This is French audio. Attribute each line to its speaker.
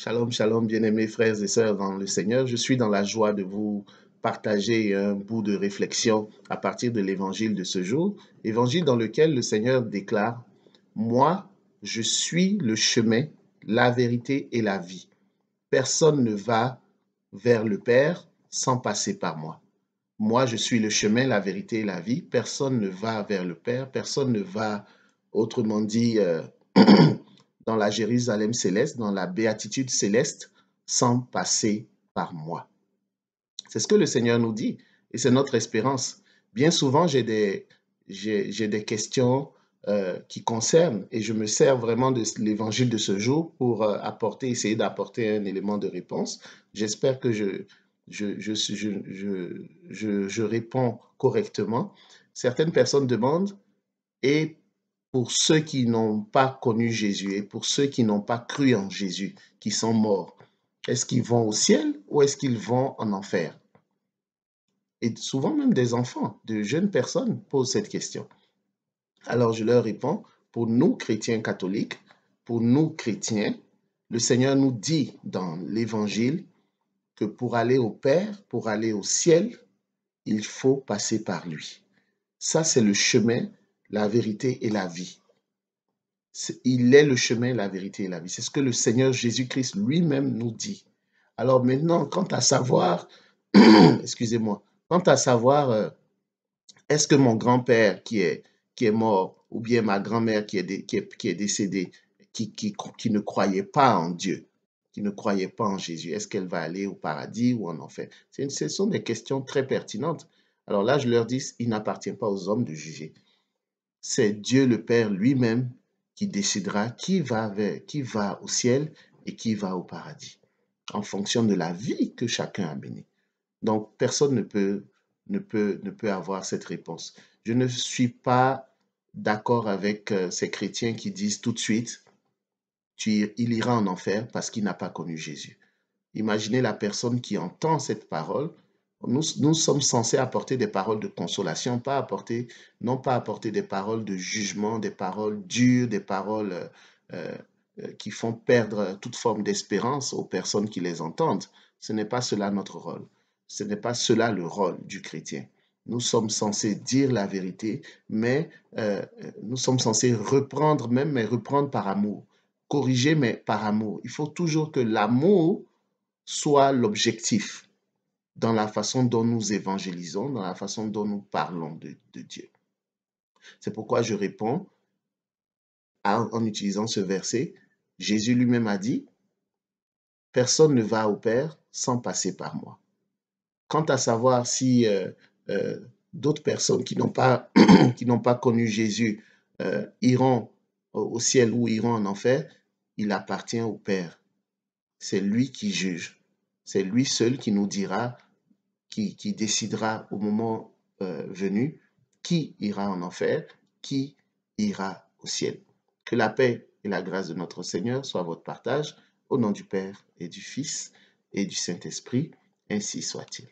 Speaker 1: Shalom, shalom, bien-aimés frères et sœurs dans le Seigneur. Je suis dans la joie de vous partager un bout de réflexion à partir de l'évangile de ce jour, évangile dans lequel le Seigneur déclare, Moi, je suis le chemin, la vérité et la vie. Personne ne va vers le Père sans passer par moi. Moi, je suis le chemin, la vérité et la vie. Personne ne va vers le Père, personne ne va, autrement dit, euh, dans la Jérusalem céleste, dans la béatitude céleste, sans passer par moi. C'est ce que le Seigneur nous dit et c'est notre espérance. Bien souvent, j'ai des, j'ai, des questions euh, qui concernent et je me sers vraiment de l'évangile de ce jour pour euh, apporter, essayer d'apporter un élément de réponse. J'espère que je, je, je, je réponds correctement. Certaines personnes demandent, et pour ceux qui n'ont pas connu Jésus et pour ceux qui n'ont pas cru en Jésus, qui sont morts. Est-ce qu'ils vont au ciel ou est-ce qu'ils vont en enfer Et souvent même des enfants, de jeunes personnes posent cette question. Alors je leur réponds, pour nous chrétiens catholiques, pour nous chrétiens, le Seigneur nous dit dans l'Évangile que pour aller au Père, pour aller au ciel, il faut passer par lui. Ça, c'est le chemin la vérité et la vie. Il est le chemin, la vérité et la vie. C'est ce que le Seigneur Jésus-Christ lui-même nous dit. Alors maintenant, quant à savoir, excusez-moi, quant à savoir, euh, est-ce que mon grand-père qui est, qui est mort, ou bien ma grand-mère qui est, qui est, décédée, qui, qui, qui ne croyait pas en Dieu, qui ne croyait pas en Jésus, est-ce qu'elle va aller au paradis ou en enfer une, Ce sont des questions très pertinentes. Alors là, je leur dis, il n'appartient pas aux hommes de juger c'est Dieu le Père lui-même qui décidera qui va, vers, qui va au ciel et qui va au paradis, en fonction de la vie que chacun a menée. Donc, personne ne peut, ne peut, ne peut avoir cette réponse. Je ne suis pas d'accord avec euh, ces chrétiens qui disent tout de suite, il ira en enfer parce qu'il n'a pas connu Jésus. Imaginez la personne qui entend cette parole nous, sommes censés apporter des paroles de consolation, pas apporter, non pas apporter des paroles de jugement, des paroles dures, des paroles euh, euh, euh, qui font perdre toute forme d'espérance aux personnes qui les entendent. Ce n'est pas cela notre rôle. Ce n'est pas cela le rôle du chrétien. Nous sommes censés dire la vérité, mais nous sommes censés reprendre même, mais reprendre par amour. Corriger, mais par amour. Il faut toujours que l'amour soit l'objectif dans la façon dont nous évangélisons, dans la façon dont nous parlons de, Dieu. C'est pourquoi je réponds en utilisant ce verset. Jésus lui-même a dit, Personne ne va au Père sans passer par moi. Quant à savoir si euh, euh, d'autres personnes qui n'ont pas, pas connu Jésus euh, iront au ciel ou iront en enfer, il appartient au Père. C'est lui qui juge. C'est lui seul qui nous dira qui, décidera au moment euh, venu qui ira en enfer, qui ira au ciel. Que la paix et la grâce de notre Seigneur soient votre partage, au nom du Père et du Fils et du Saint-Esprit, ainsi soit-il.